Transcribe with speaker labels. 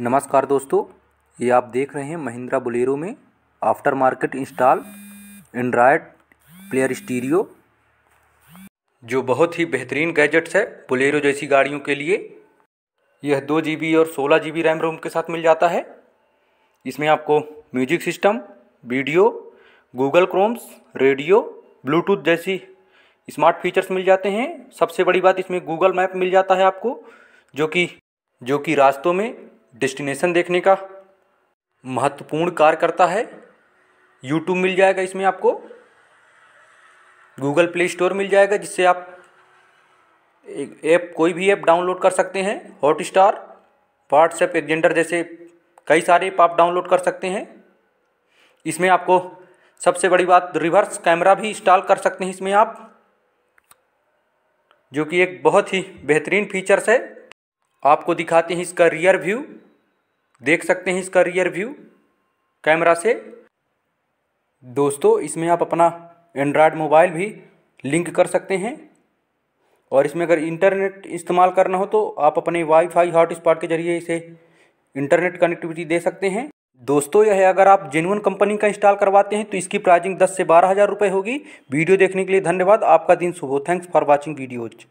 Speaker 1: नमस्कार दोस्तों ये आप देख रहे हैं महिंद्रा बोलेरो में after market install android player stereo जो बहुत ही बेहतरीन गैजेट्स है बुलेरो जैसी गाड़ियों के लिए यह दो जी और सोलह जी रैम रोम के साथ मिल जाता है इसमें आपको music system video Google chromes radio bluetooth जैसी स्मार्ट फीचर्स मिल जाते हैं सबसे बड़ी बात इसमें गूगल मैप मिल जाता है आपको जो कि जो कि रास्तों में डेस्टिनेशन देखने का महत्वपूर्ण कार्य करता है यूट्यूब मिल जाएगा इसमें आपको गूगल प्ले स्टोर मिल जाएगा जिससे आप एक ऐप कोई भी ऐप डाउनलोड कर सकते हैं हॉट स्टार व्हाट्सएप एग्जेंडर जैसे कई सारे ऐप आप डाउनलोड कर सकते हैं इसमें आपको सबसे बड़ी बात रिवर्स कैमरा भी इंस्टॉल कर सकते हैं इसमें आप जो कि एक बहुत ही बेहतरीन फीचर्स है आपको दिखाते हैं इसका रियर व्यू देख सकते हैं इसका रियर व्यू कैमरा से दोस्तों इसमें आप अपना एंड्रॉयड मोबाइल भी लिंक कर सकते हैं और इसमें अगर इंटरनेट इस्तेमाल करना हो तो आप अपने वाईफाई हॉटस्पॉट के जरिए इसे इंटरनेट कनेक्टिविटी दे सकते हैं दोस्तों यह अगर आप जेनुअन कंपनी का इंस्टॉल करवाते हैं तो इसकी प्राइजिंग दस से बारह हज़ार रुपये होगी वीडियो देखने के लिए धन्यवाद आपका दिन शुभ हो थैंक्स फॉर वॉचिंग वीडियोज